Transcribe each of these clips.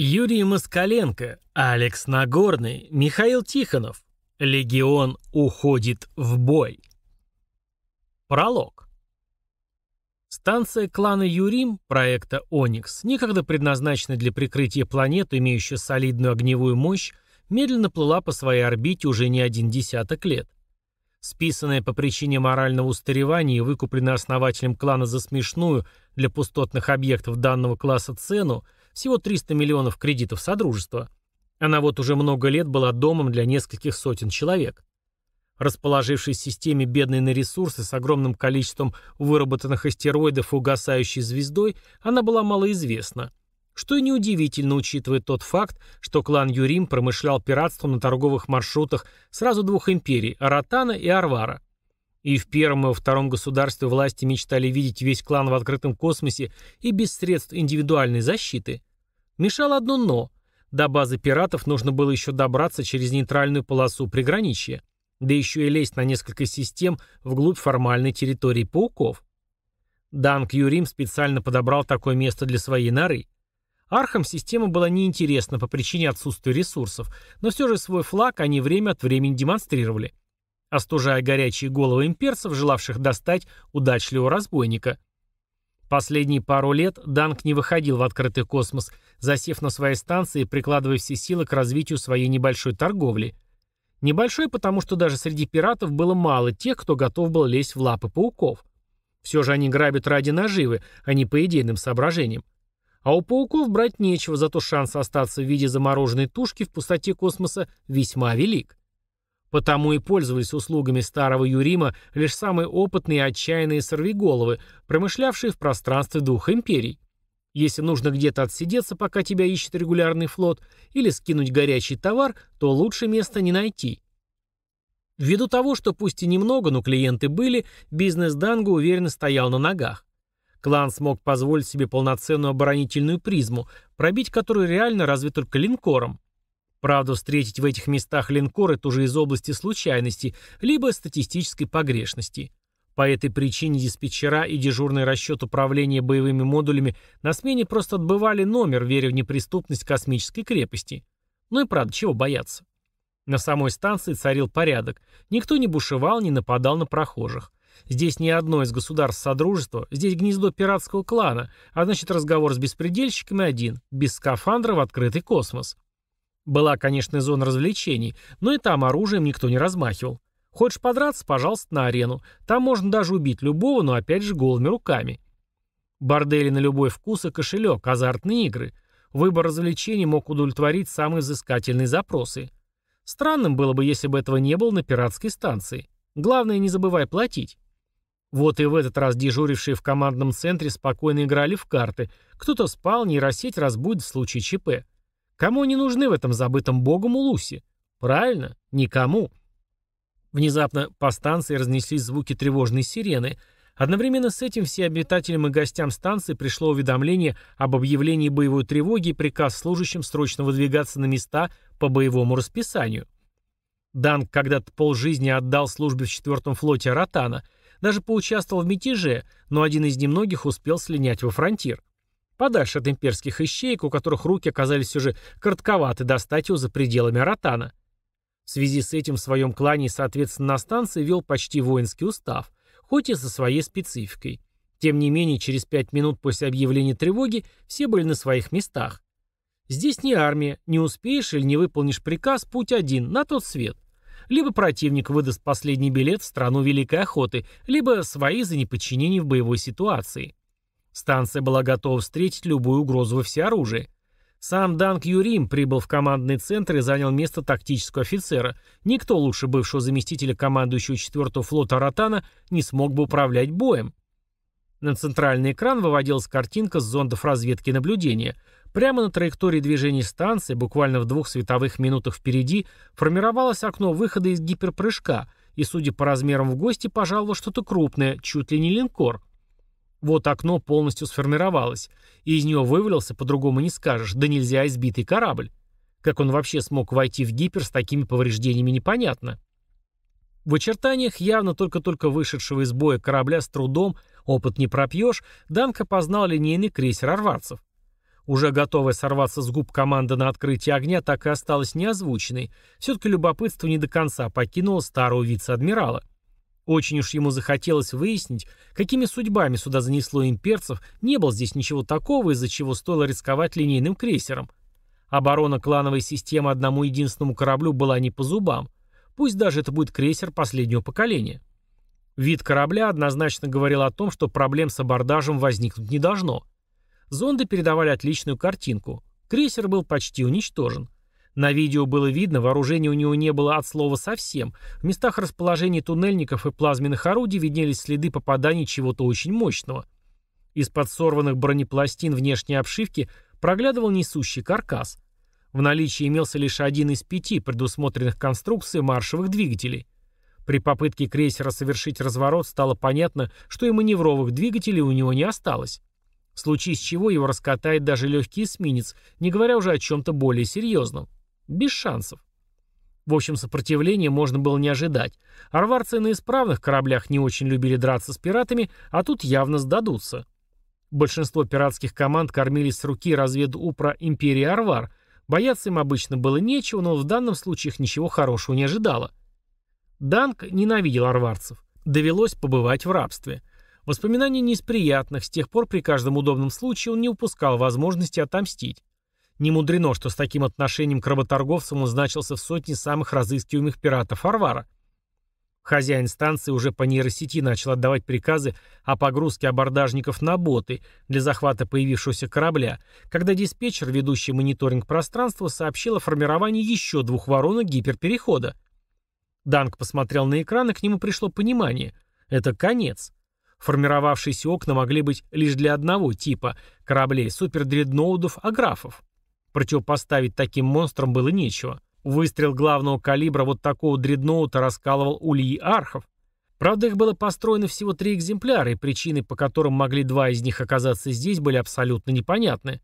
Юрий Москаленко, Алекс Нагорный, Михаил Тихонов. Легион уходит в бой. Пролог. Станция клана Юрим проекта «Оникс», некогда предназначенная для прикрытия планет, имеющая солидную огневую мощь, медленно плыла по своей орбите уже не один десяток лет. Списанная по причине морального устаревания и выкупленная основателем клана за смешную для пустотных объектов данного класса цену – всего 300 миллионов кредитов Содружества. Она вот уже много лет была домом для нескольких сотен человек. Расположившись в системе бедной на ресурсы с огромным количеством выработанных астероидов и угасающей звездой, она была малоизвестна. Что и неудивительно, учитывая тот факт, что клан Юрим промышлял пиратством на торговых маршрутах сразу двух империй – Аратана и Арвара. И в первом и во втором государстве власти мечтали видеть весь клан в открытом космосе и без средств индивидуальной защиты. Мешало одно «но». До базы пиратов нужно было еще добраться через нейтральную полосу приграничья, да еще и лезть на несколько систем вглубь формальной территории пауков. Данк Юрим специально подобрал такое место для своей норы. Архам система была неинтересна по причине отсутствия ресурсов, но все же свой флаг они время от времени демонстрировали, остужая горячие головы имперцев, желавших достать удачливого разбойника. Последние пару лет Данк не выходил в открытый космос, засев на своей станции и прикладывая все силы к развитию своей небольшой торговли. Небольшой, потому что даже среди пиратов было мало тех, кто готов был лезть в лапы пауков. Все же они грабят ради наживы, а не по идейным соображениям. А у пауков брать нечего, зато шанс остаться в виде замороженной тушки в пустоте космоса весьма велик. Потому и пользовались услугами старого Юрима лишь самые опытные и отчаянные сорвиголовы, промышлявшие в пространстве двух империй. Если нужно где-то отсидеться, пока тебя ищет регулярный флот, или скинуть горячий товар, то лучше места не найти. Ввиду того, что пусть и немного, но клиенты были, бизнес Данго уверенно стоял на ногах. Клан смог позволить себе полноценную оборонительную призму, пробить которую реально разве только линкором. Правда, встретить в этих местах линкоры тоже из области случайности, либо статистической погрешности. По этой причине диспетчера и дежурный расчет управления боевыми модулями на смене просто отбывали номер, веря в неприступность космической крепости. Ну и правда, чего бояться? На самой станции царил порядок. Никто не бушевал, не нападал на прохожих. Здесь ни одно из государств Содружества, здесь гнездо пиратского клана, а значит разговор с беспредельщиками один, без скафандра в открытый космос. Была, конечно, зона развлечений, но и там оружием никто не размахивал. Хочешь подраться, пожалуйста, на арену. Там можно даже убить любого, но опять же голыми руками. Бордели на любой вкус и кошелек, азартные игры. Выбор развлечений мог удовлетворить самые взыскательные запросы. Странным было бы, если бы этого не было на пиратской станции. Главное, не забывай платить. Вот и в этот раз дежурившие в командном центре спокойно играли в карты. Кто-то спал, нейросеть разбудит в случае ЧП. Кому они нужны в этом забытом богом Улусе? Правильно, никому. Внезапно по станции разнеслись звуки тревожной сирены. Одновременно с этим все обитателям и гостям станции пришло уведомление об объявлении боевой тревоги и приказ служащим срочно выдвигаться на места по боевому расписанию. Данк когда-то полжизни отдал службе в четвертом флоте Ротана, даже поучаствовал в мятеже, но один из немногих успел слинять во фронтир подальше от имперских ищеек, у которых руки оказались уже коротковаты достать его за пределами Аратана. В связи с этим в своем клане и, соответственно, на станции вел почти воинский устав, хоть и со своей спецификой. Тем не менее, через пять минут после объявления тревоги все были на своих местах. Здесь не армия, не успеешь или не выполнишь приказ, путь один, на тот свет. Либо противник выдаст последний билет в страну Великой Охоты, либо свои за неподчинение в боевой ситуации. Станция была готова встретить любую угрозу во всеоружии. Сам Данк Юрим прибыл в командный центр и занял место тактического офицера. Никто лучше бывшего заместителя командующего 4-го флота Ротана не смог бы управлять боем. На центральный экран выводилась картинка с зондов разведки и наблюдения. Прямо на траектории движения станции, буквально в двух световых минутах впереди, формировалось окно выхода из гиперпрыжка, и, судя по размерам в гости, пожалуй, что-то крупное, чуть ли не линкор – вот окно полностью сформировалось, и из него вывалился, по-другому не скажешь, да нельзя избитый корабль. Как он вообще смог войти в гипер с такими повреждениями, непонятно. В очертаниях явно только-только вышедшего из боя корабля с трудом, опыт не пропьешь, Данка познал линейный крейсер арварцев. Уже готовая сорваться с губ команда на открытие огня так и осталась неозвученной. Все-таки любопытство не до конца покинуло старого вице-адмирала. Очень уж ему захотелось выяснить, какими судьбами сюда занесло имперцев, не было здесь ничего такого, из-за чего стоило рисковать линейным крейсером. Оборона клановой системы одному единственному кораблю была не по зубам. Пусть даже это будет крейсер последнего поколения. Вид корабля однозначно говорил о том, что проблем с абордажем возникнуть не должно. Зонды передавали отличную картинку. Крейсер был почти уничтожен. На видео было видно, вооружения у него не было от слова совсем. В местах расположения туннельников и плазменных орудий виднелись следы попаданий чего-то очень мощного. Из-под сорванных бронепластин внешней обшивки проглядывал несущий каркас. В наличии имелся лишь один из пяти предусмотренных конструкций маршевых двигателей. При попытке крейсера совершить разворот стало понятно, что и маневровых двигателей у него не осталось. В случае с чего его раскатает даже легкий эсминец, не говоря уже о чем-то более серьезном. Без шансов. В общем, сопротивления можно было не ожидать. Арварцы на исправных кораблях не очень любили драться с пиратами, а тут явно сдадутся. Большинство пиратских команд кормились с руки разведупра «Империи Арвар». Бояться им обычно было нечего, но в данном случае их ничего хорошего не ожидало. Данк ненавидел арварцев. Довелось побывать в рабстве. Воспоминания не из приятных, с тех пор при каждом удобном случае он не упускал возможности отомстить. Не мудрено, что с таким отношением к работорговцам он значился в сотне самых разыскиваемых пиратов Арвара. Хозяин станции уже по нейросети начал отдавать приказы о погрузке абордажников на боты для захвата появившегося корабля, когда диспетчер, ведущий мониторинг пространства, сообщил о формировании еще двух воронок гиперперехода. Данк посмотрел на экран, и к нему пришло понимание. Это конец. Формировавшиеся окна могли быть лишь для одного типа – кораблей супердредноудов-аграфов. Противопоставить таким монстрам было нечего. Выстрел главного калибра вот такого дредноута раскалывал ульи архов. Правда, их было построено всего три экземпляра, и причины, по которым могли два из них оказаться здесь, были абсолютно непонятны.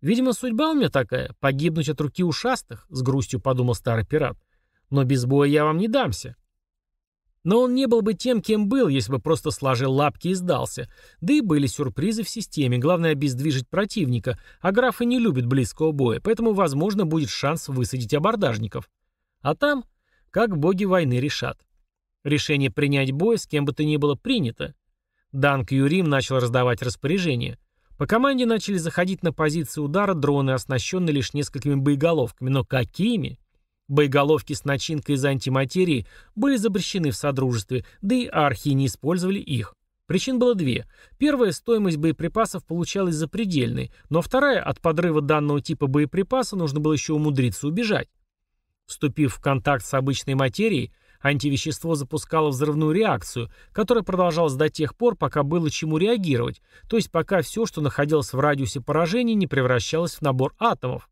«Видимо, судьба у меня такая — погибнуть от руки ушастых», — с грустью подумал старый пират. «Но без боя я вам не дамся. Но он не был бы тем, кем был, если бы просто сложил лапки и сдался. Да и были сюрпризы в системе, главное обездвижить противника, а графы не любят близкого боя, поэтому, возможно, будет шанс высадить абордажников. А там, как боги войны решат. Решение принять бой с кем бы то ни было принято. Данк Юрим начал раздавать распоряжения. По команде начали заходить на позиции удара дроны, оснащенные лишь несколькими боеголовками. Но какими? Боеголовки с начинкой из антиматерии были запрещены в Содружестве, да и архии не использовали их. Причин было две. Первая – стоимость боеприпасов получалась запредельной, но вторая – от подрыва данного типа боеприпаса нужно было еще умудриться убежать. Вступив в контакт с обычной материей, антивещество запускало взрывную реакцию, которая продолжалась до тех пор, пока было чему реагировать, то есть пока все, что находилось в радиусе поражения, не превращалось в набор атомов.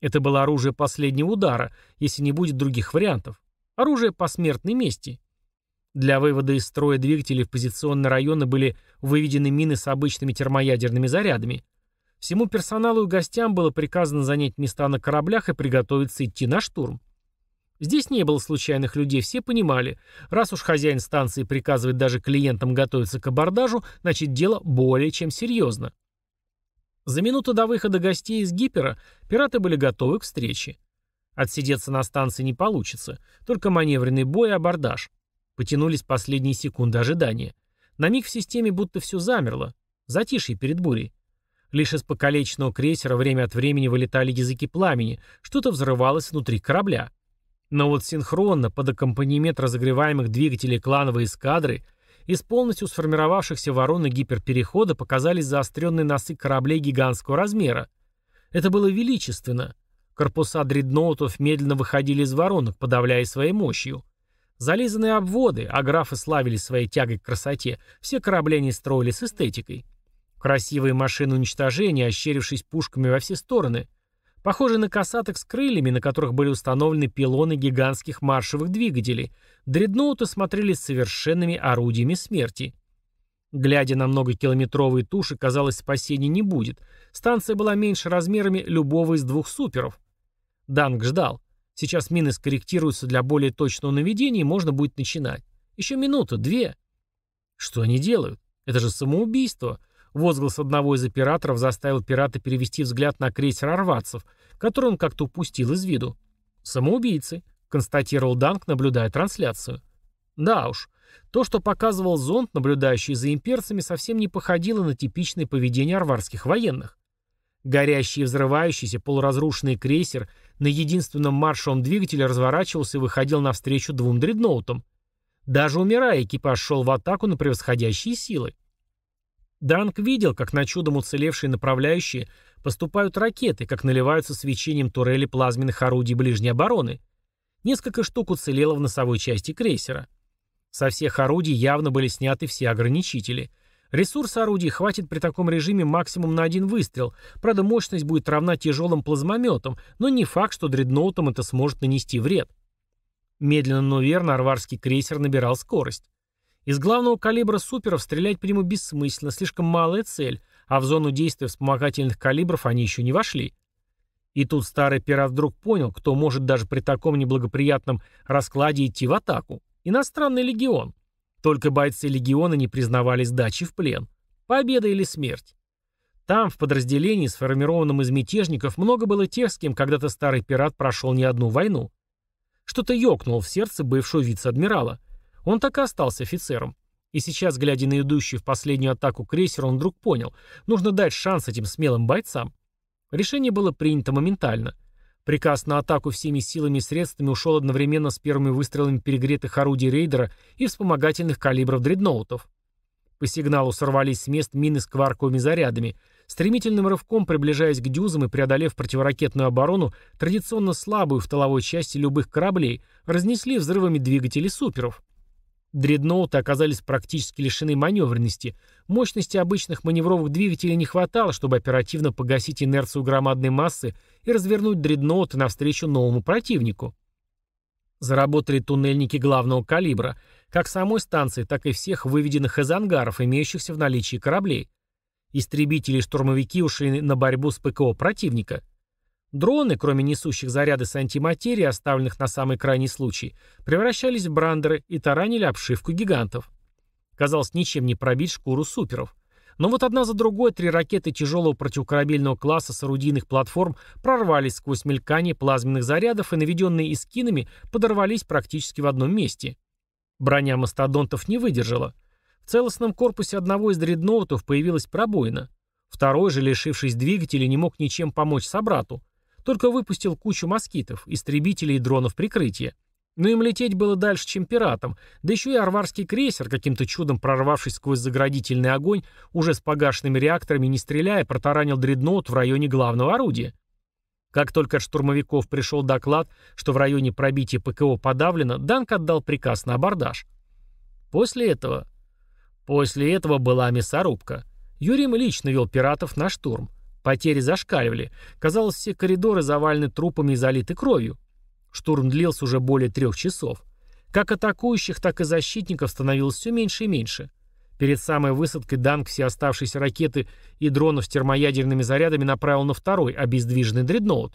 Это было оружие последнего удара, если не будет других вариантов. Оружие посмертной мести. Для вывода из строя двигателей в позиционные районы были выведены мины с обычными термоядерными зарядами. Всему персоналу и гостям было приказано занять места на кораблях и приготовиться идти на штурм. Здесь не было случайных людей, все понимали, раз уж хозяин станции приказывает даже клиентам готовиться к абордажу, значит дело более чем серьезно. За минуту до выхода гостей из гипера пираты были готовы к встрече. Отсидеться на станции не получится, только маневренный бой и абордаж. Потянулись последние секунды ожидания. На миг в системе будто все замерло. Затишье перед бурей. Лишь из покалеченного крейсера время от времени вылетали языки пламени, что-то взрывалось внутри корабля. Но вот синхронно, под аккомпанемент разогреваемых двигателей клановой эскадры, из полностью сформировавшихся ворон гиперперехода показались заостренные носы кораблей гигантского размера. Это было величественно. Корпуса дредноутов медленно выходили из воронок, подавляя своей мощью. Зализанные обводы, а графы славились своей тягой к красоте, все корабли не строили с эстетикой. Красивые машины уничтожения, ощерившись пушками во все стороны. Похожие на косаток с крыльями, на которых были установлены пилоны гигантских маршевых двигателей, дредноуты смотрели совершенными орудиями смерти. Глядя на многокилометровые туши, казалось, спасения не будет. Станция была меньше размерами любого из двух суперов. Данг ждал. Сейчас мины скорректируются для более точного наведения, и можно будет начинать. Еще минута, две. Что они делают? Это же самоубийство. Возглас одного из операторов заставил пирата перевести взгляд на крейсер «Орватцев», который он как-то упустил из виду. «Самоубийцы», — констатировал Данк, наблюдая трансляцию. Да уж, то, что показывал зонд, наблюдающий за имперцами, совсем не походило на типичное поведение арварских военных. Горящий и взрывающийся полуразрушенный крейсер на единственном маршевом двигателе разворачивался и выходил навстречу двум дредноутам. Даже умирая, экипаж шел в атаку на превосходящие силы. Данк видел, как на чудом уцелевшие направляющие поступают ракеты, как наливаются свечением турели плазменных орудий ближней обороны. Несколько штук уцелело в носовой части крейсера. Со всех орудий явно были сняты все ограничители. Ресурс орудий хватит при таком режиме максимум на один выстрел, правда мощность будет равна тяжелым плазмометам, но не факт, что дредноутам это сможет нанести вред. Медленно, но верно, арварский крейсер набирал скорость. Из главного калибра суперов стрелять по нему бессмысленно, слишком малая цель, а в зону действия вспомогательных калибров они еще не вошли. И тут старый пират вдруг понял, кто может даже при таком неблагоприятном раскладе идти в атаку. Иностранный легион. Только бойцы легиона не признавали сдачи в плен. Победа или смерть. Там, в подразделении, сформированном из мятежников, много было тех, с кем когда-то старый пират прошел не одну войну. Что-то ёкнуло в сердце бывшего вице-адмирала. Он так и остался офицером. И сейчас, глядя на идущую в последнюю атаку крейсер, он вдруг понял, нужно дать шанс этим смелым бойцам. Решение было принято моментально. Приказ на атаку всеми силами и средствами ушел одновременно с первыми выстрелами перегретых орудий рейдера и вспомогательных калибров дредноутов. По сигналу сорвались с мест мины с кварковыми зарядами, стремительным рывком приближаясь к дюзам и преодолев противоракетную оборону, традиционно слабую в тыловой части любых кораблей, разнесли взрывами двигатели суперов. Дредноуты оказались практически лишены маневренности. Мощности обычных маневровых двигателей не хватало, чтобы оперативно погасить инерцию громадной массы и развернуть дредноуты навстречу новому противнику. Заработали туннельники главного калибра, как самой станции, так и всех выведенных из ангаров, имеющихся в наличии кораблей. Истребители и штурмовики ушли на борьбу с ПКО противника – Дроны, кроме несущих заряды с антиматерией, оставленных на самый крайний случай, превращались в брандеры и таранили обшивку гигантов. Казалось, ничем не пробить шкуру суперов. Но вот одна за другой три ракеты тяжелого противокорабельного класса с орудийных платформ прорвались сквозь мелькание плазменных зарядов и, наведенные искинами, подорвались практически в одном месте. Броня мастодонтов не выдержала. В целостном корпусе одного из дредноутов появилась пробоина. Второй же, лишившись двигателя, не мог ничем помочь собрату. Только выпустил кучу москитов, истребителей и дронов прикрытия. Но им лететь было дальше, чем пиратам, да еще и арварский крейсер, каким-то чудом прорвавшись сквозь заградительный огонь, уже с погашенными реакторами не стреляя, протаранил дредноут в районе главного орудия. Как только от штурмовиков пришел доклад, что в районе пробития ПКО подавлено, Данк отдал приказ на абордаж. После этого... После этого была мясорубка. Юрий лично вел пиратов на штурм. Потери зашкаливали. Казалось, все коридоры завалены трупами и залиты кровью. Штурм длился уже более трех часов. Как атакующих, так и защитников становилось все меньше и меньше. Перед самой высадкой Данк все оставшиеся ракеты и дронов с термоядерными зарядами направил на второй, обездвиженный дредноут.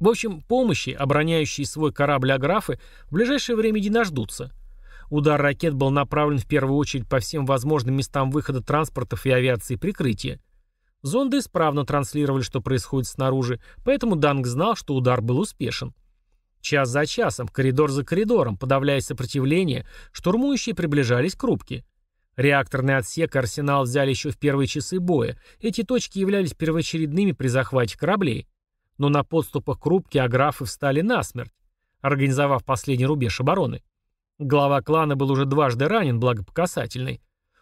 В общем, помощи, обороняющие свой корабль Аграфы, в ближайшее время не дождутся. Удар ракет был направлен в первую очередь по всем возможным местам выхода транспортов и авиации прикрытия. Зонды исправно транслировали, что происходит снаружи, поэтому Данг знал, что удар был успешен. Час за часом, коридор за коридором, подавляя сопротивление, штурмующие приближались к рубке. Реакторный отсек арсенал взяли еще в первые часы боя. Эти точки являлись первоочередными при захвате кораблей. Но на подступах к рубке аграфы встали насмерть, организовав последний рубеж обороны. Глава клана был уже дважды ранен, благопоказательный.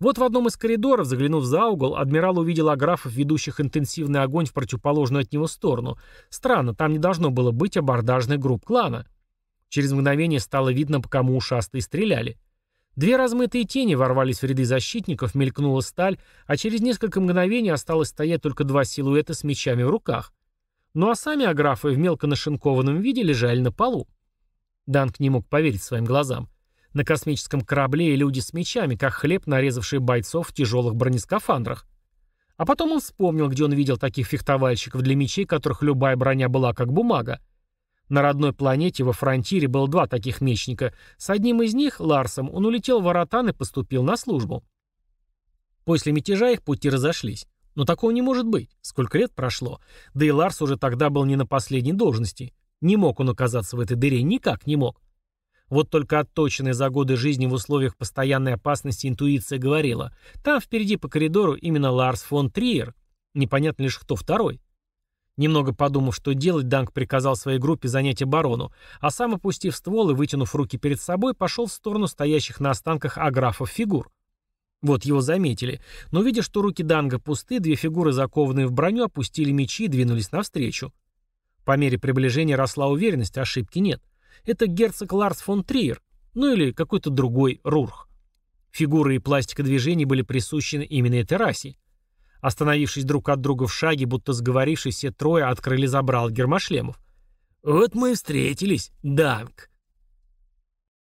Вот в одном из коридоров, заглянув за угол, адмирал увидел аграфов, ведущих интенсивный огонь в противоположную от него сторону. Странно, там не должно было быть абордажных групп клана. Через мгновение стало видно, по кому ушастые стреляли. Две размытые тени ворвались в ряды защитников, мелькнула сталь, а через несколько мгновений осталось стоять только два силуэта с мечами в руках. Ну а сами аграфы в мелко нашинкованном виде лежали на полу. Данк не мог поверить своим глазам. На космическом корабле люди с мечами, как хлеб, нарезавшие бойцов в тяжелых бронескафандрах. А потом он вспомнил, где он видел таких фехтовальщиков для мечей, которых любая броня была как бумага. На родной планете во фронтире было два таких мечника. С одним из них, Ларсом, он улетел в Аратан и поступил на службу. После мятежа их пути разошлись. Но такого не может быть. Сколько лет прошло. Да и Ларс уже тогда был не на последней должности. Не мог он оказаться в этой дыре, никак не мог. Вот только отточенная за годы жизни в условиях постоянной опасности интуиция говорила, там впереди по коридору именно Ларс фон Триер, непонятно лишь кто второй. Немного подумав, что делать, Данг приказал своей группе занять оборону, а сам, опустив ствол и вытянув руки перед собой, пошел в сторону стоящих на останках аграфов фигур. Вот его заметили, но видя, что руки Данга пусты, две фигуры, закованные в броню, опустили мечи и двинулись навстречу. По мере приближения росла уверенность, ошибки нет это герцог Ларс фон Триер, ну или какой-то другой Рурх. Фигуры и пластика движений были присущены именно этой расе. Остановившись друг от друга в шаге, будто сговорившись, все трое открыли забрал гермошлемов. «Вот мы и встретились, Данк.